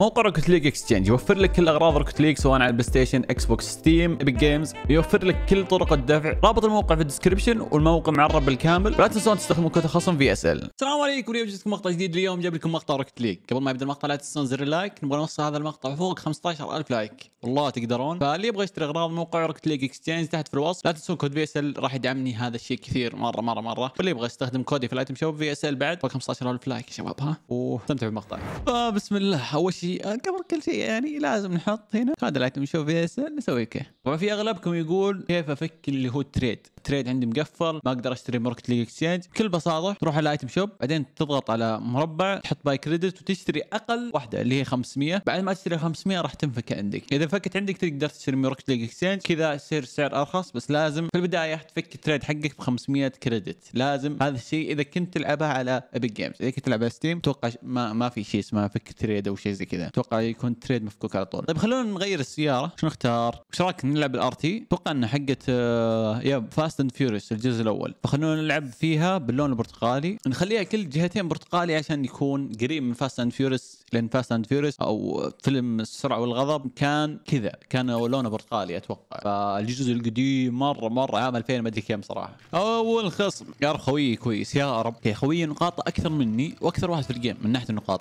موقع روكت ليج اكسشينج يوفر لك كل اغراض روكت ليج سواء على البلاي ستيشن اكس بوكس ستيم ايبك جيمز يوفر لك كل طرق الدفع رابط الموقع في الديسكربشن والموقع معرب بالكامل ولا تنسون تستخدمون كود خصم في اس ال السلام عليكم اليوم جبت مقطع جديد اليوم جاب لكم مقطع روكت ليج قبل ما يبدا المقطع لا تنسون زر اللايك نبغى نوصل هذا المقطع فوق 15000 لايك والله تقدرون فاللي يبغى يشتري اغراض موقع روكت ليج اكسشينج تحت في الوصف لا تنسون كود في اس ال راح يدعمني هذا الشيء كثير مره مره مره واللي يبغى يستخدم كودي في الايتم شوب في اس ال بعد فوق 15000 لايك يا شباب ها واستمتعوا بالمقطع فبسم آه، الله اول شيء جي آه، قبل كل شيء يعني لازم نحط هنا هذا الايتم شوف يا نسوي كيف طبعا في اغلبكم يقول كيف افك اللي هو التريد تريد عندي مقفل ما اقدر اشتري ماركت ليج اكسشينج بكل بساطه تروح على ايتم شوب بعدين تضغط على مربع تحط باي كريدت وتشتري اقل واحده اللي هي 500 بعد ما تشتري 500 راح تنفك عندك اذا فكت عندك تقدر تشتري ماركت ليج اكسشينج كذا يصير السعر ارخص بس لازم في البدايه تفك التريد حقك ب 500 كريدت لازم هذا الشيء اذا كنت تلعبها على ابيك جيمز اذا كنت تلعبها ستيم اتوقع ما ما في شيء اسمه فك تريد او شيء زي كذا اتوقع يكون تريد مفكوك على طول طيب خلونا نغير السياره شو نختار وش رايك نلعب الار تي اتوقع انه حقه آه، يا فاست اند فيوريوس الجزء الاول فخلونا نلعب فيها باللون البرتقالي نخليها كل جهتين برتقالي عشان يكون قريب من فاست اند فيوريوس لان فاست اند فيوريوس او فيلم السرعه والغضب كان كذا كان لونه برتقالي اتوقع فالجزء القديم مره مره عام 2000 ما ادري كم صراحه اول خصم يا خويي كويس يا رب خويي نقاط اكثر مني واكثر واحد في الجيم من ناحيه النقاط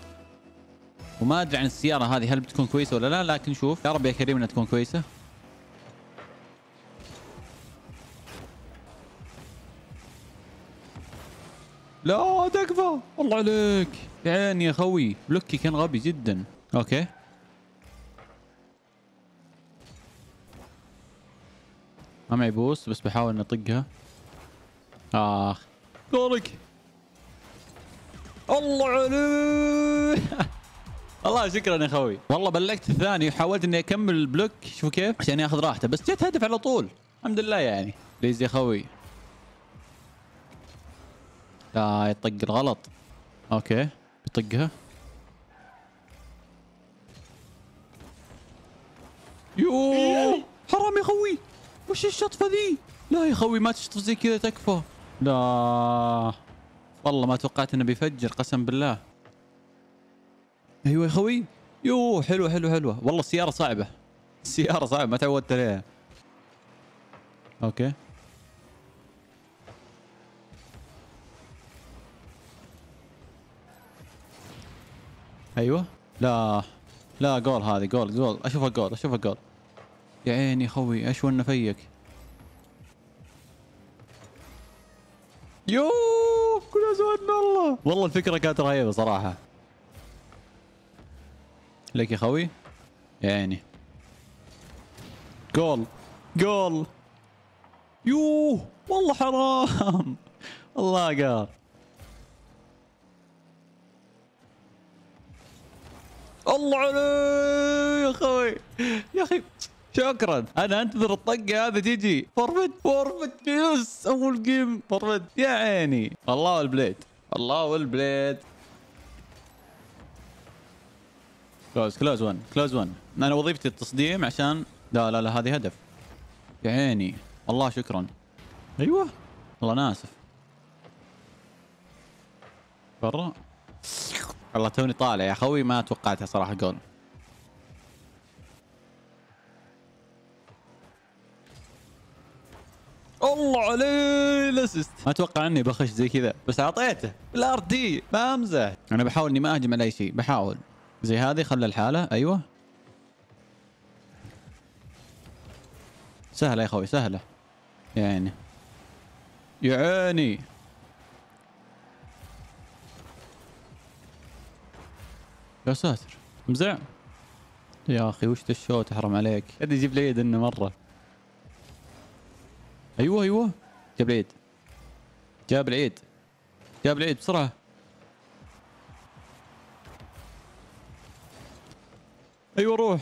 وما ادري عن السياره هذه هل بتكون كويسه ولا لا لكن شوف يا رب يا كريم انها تكون كويسه لا تكفى الله عليك يا عيني يا خوي بلوكي كان غبي جدا اوكي ما معي بوست بس بحاول اني اطقها اخ دورك الله عليك الله شكرا يا خوي والله بلقت الثاني وحاولت اني اكمل البلوك شوف كيف عشان ياخذ راحته بس جت هدف على طول الحمد لله يعني بليز يا خوي لا يطق الغلط اوكي بيطقها يو حرام يا خوي وش الشطفه ذي لا يا خوي ما تشطف زي كذا تكفى لا والله ما توقعت انه بيفجر قسم بالله ايوه يا خوي يو حلوه حلوه حلوه والله السياره صعبه السياره صعبه ما تعودت عليها اوكي ايوه لا لا جول هذه جول جول اشوفها جول اشوفها جول يا عيني خوي اشون فيك يوه كل زودنا الله والله الفكره كانت رهيبه صراحه لك يا خوي يا عيني جول جول يوه والله حرام الله قال الله عليك يا اخوي يا اخي شكرا انا انتظر الطقه هذه تجي فورفت فورفت يس اول جيم فورفت يا عيني الله والبليد الله والبليد كلوز كلوز 1 كلوز 1 انا وظيفتي التصديم عشان لا لا لا هذه هدف يا عيني الله شكرا ايوه والله انا اسف برا والله توني طالع يا خوي ما توقعتها صراحه جول الله عليه الاسيست ما اتوقع اني بخش زي كذا بس اعطيته بالار دي ما امزح انا بحاول اني ما اهجم على اي شيء بحاول زي هذه خلى الحاله ايوه سهله يا خوي سهله يعني. يا عيني يا عيني يا ساتر مزع يا اخي وش ذا الشو تحرم عليك ادري جيب لي يد انه مره ايوه ايوه جاب العيد جاب العيد جاب العيد بسرعه ايوه روح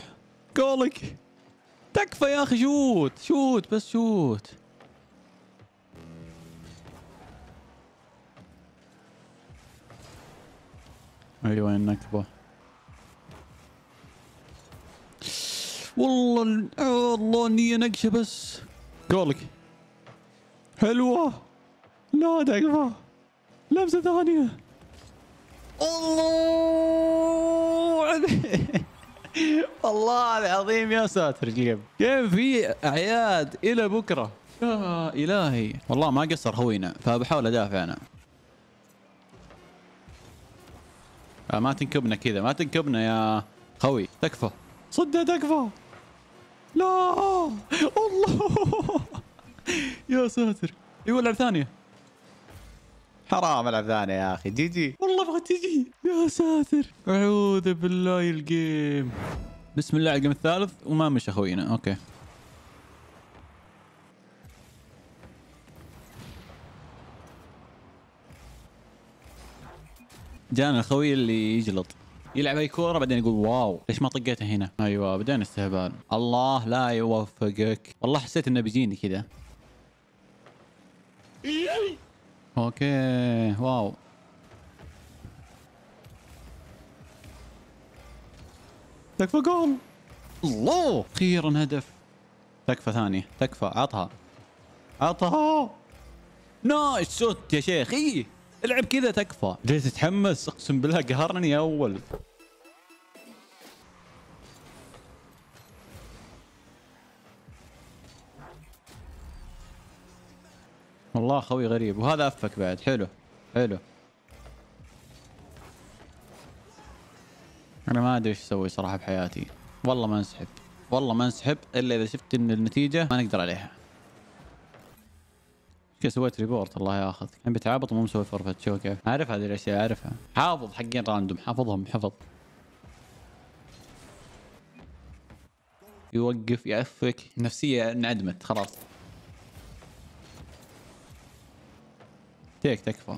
قولك تكفى يا اخي شوت شوت بس شوت ايوه النكبه والله والله النية نقشة بس قولك حلوة لا تكفى لمسة ثانية الله والله العظيم يا ساتر كيف كيف في اعياد الى بكره يا الهي والله ما قصر خوينا فبحاول ادافع انا آه، ما تنكبنا كذا ما تنكبنا يا خوي تكفى صدق تكفى لا الله يا ساتر ايوه العب ثانيه حرام العب ثانيه يا اخي جي جي والله ابغى تجي يا ساتر اعوذ بالله الجيم بسم الله الجيم الثالث وما مشى اخوينا اوكي جانا الخوي اللي يجلط يلعب اي كوره بعدين يقول واو ليش ما طقيته هنا ايوه بعدين استهبال الله لا يوفقك والله حسيت انه بيجيني كذا اوكي واو تكفى جول الله اخيرا هدف تكفى ثانيه تكفى عطها عطها نايس شوت يا شيخ إيه، العب كذا تكفى جيت اتحمس اقسم بالله قهرني اول والله خوي غريب وهذا افك بعد حلو حلو انا ما ادري ايش اسوي صراحه بحياتي والله ما انسحب والله ما انسحب الا اذا شفت ان النتيجه ما نقدر عليها كيف سويت ريبورت الله ياخذ انا بتعابط مو مسوي فرفة شو كيف اعرف هذه الاشياء اعرفها حافظ حقين راندوم حافظهم حفظ يوقف يعفك نفسيه انعدمت خلاص تيك تكفى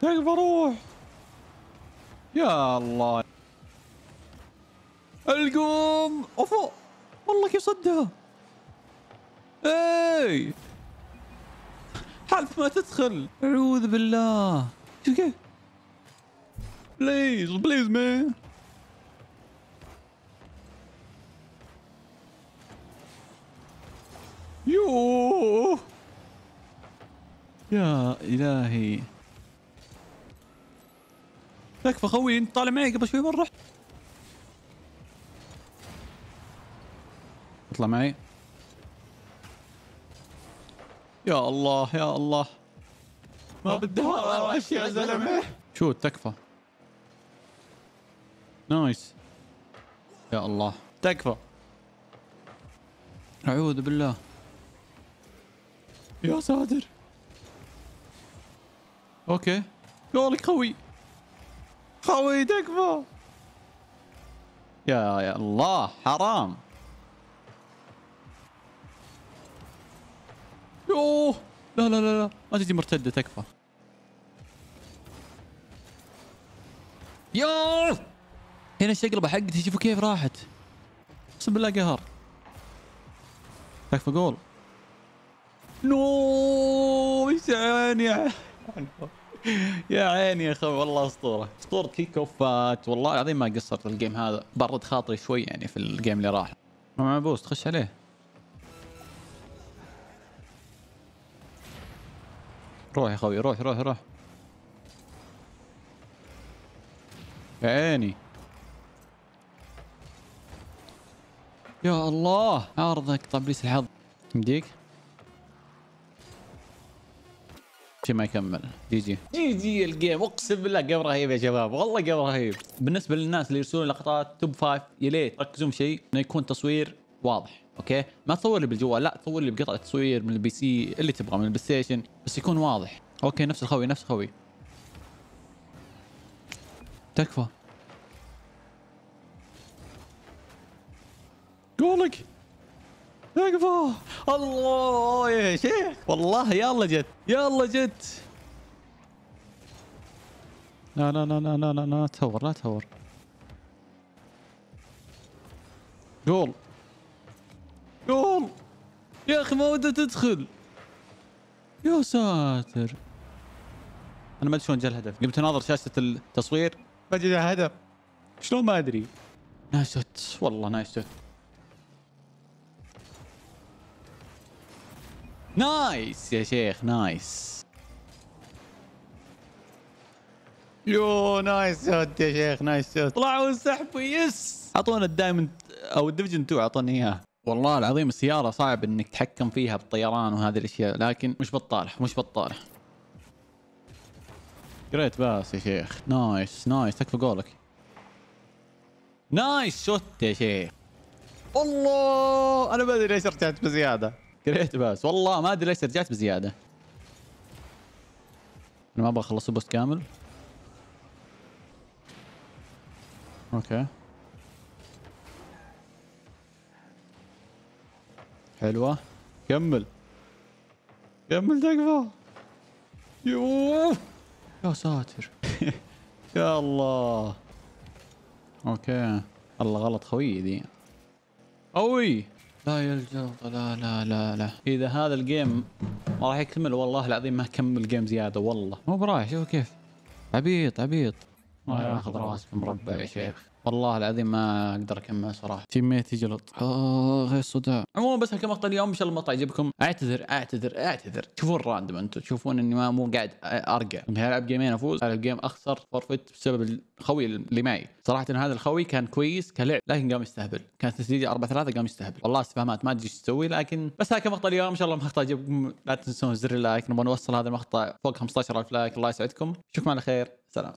تكفى روح يا الله القوم اوف والله كيف صدها اي حلف ما تدخل اعوذ بالله كيف بليز بليز مان يا إلهي تكفى خوي انت طالع معي قبل شوي وين رحت؟ اطلع معي يا الله يا الله ما بدي امشي يا زلمه شو تكفى نايس يا الله تكفى اعوذ بالله يا ساتر اوكي جولك قوي قوي تكفى يا يا الله حرام يوه لا لا لا لا ما تجي مرتده تكفى يوه هنا الشقلبه حقتي شوفوا كيف راحت اقسم بالله قهر تكفى قول نو ايش يعني يا عيني يا اخوي والله اسطوره اسطوره كيك اوفات آه، والله العظيم ما قصرت الجيم هذا برد خاطري شوي يعني في الجيم اللي راح مع بوست خش عليه روح يا خوي روح روح روح يا عيني يا الله عارضك ليس الحظ يمديك شي ما يكمل جي جي جي جي الجيم اقسم بالله جيم رهيب يا شباب والله جيم رهيب بالنسبه للناس اللي يرسلون لقطات توب فايف يا ليت ركزون شيء انه يكون تصوير واضح اوكي ما تصور لي بالجوال لا تصور لي بقطع تصوير من البي سي اللي تبغى من البلاي ستيشن بس يكون واضح اوكي نفس الخوي نفس الخوي تكفى قولك اقفوا الله يا شيخ والله يلا جت يلا جت لا لا لا لا لا لا لا تهور لا تهور جول جول يا اخي ما ودها تدخل يا ساتر انا ما ادري شلون جا الهدف قمت اناظر شاشه التصوير ما ادري هدف شلون ما ادري نايس والله نايس نايس يا شيخ نايس يو نايس شوت يا شيخ نايس شوت طلعوا سحبوا يس اعطونا الدايموند او الديفجن 2 اعطونا اياه والله العظيم السياره صعب انك تتحكم فيها بالطيران وهذه الاشياء لكن مش بطاله مش بطاله جريت باس يا شيخ نايس نايس تكفى قولك نايس شوت يا شيخ الله انا ما ادري ليش رجعت بزياده كريت بس والله ما ادري ليش رجعت بزياده انا ما ابغى اخلص بوست كامل اوكي حلوه كمل كمل تكفى يوه يا ساتر يا الله اوكي الله غلط خويي ذي اوي لا يا الجلطة لا لا لا لا إذا هذا الجيم ما راح يكمل والله العظيم ما اكمل جيم زيادة والله مو برايح شوف كيف عبيط عبيط ما آه، ياخذ راسك مربع يا شيخ والله العظيم ما اقدر اكمل صراحه تيم ميت يجلط آه غير صداع عموما بس هالمقطع اليوم ان شاء الله المقطع يعجبكم اعتذر اعتذر اعتذر تشوفون راندم انتم تشوفون اني ما مو قاعد ارقع اني العب جيمين افوز العب جيم اخسر فورفت بسبب الخوي اللي معي صراحه إن هذا الخوي كان كويس كلعب لكن قام يستهبل كان تسديده 4 3 قام يستهبل والله استفهامات ما ادري ايش تسوي لكن بس هاك كان مقطع اليوم ان شاء الله المقطع يعجبكم لا تنسون زر اللايك نبغى نوصل هذا المقطع فوق 15000 لايك الله يسعدكم اشوفكم على خير سلام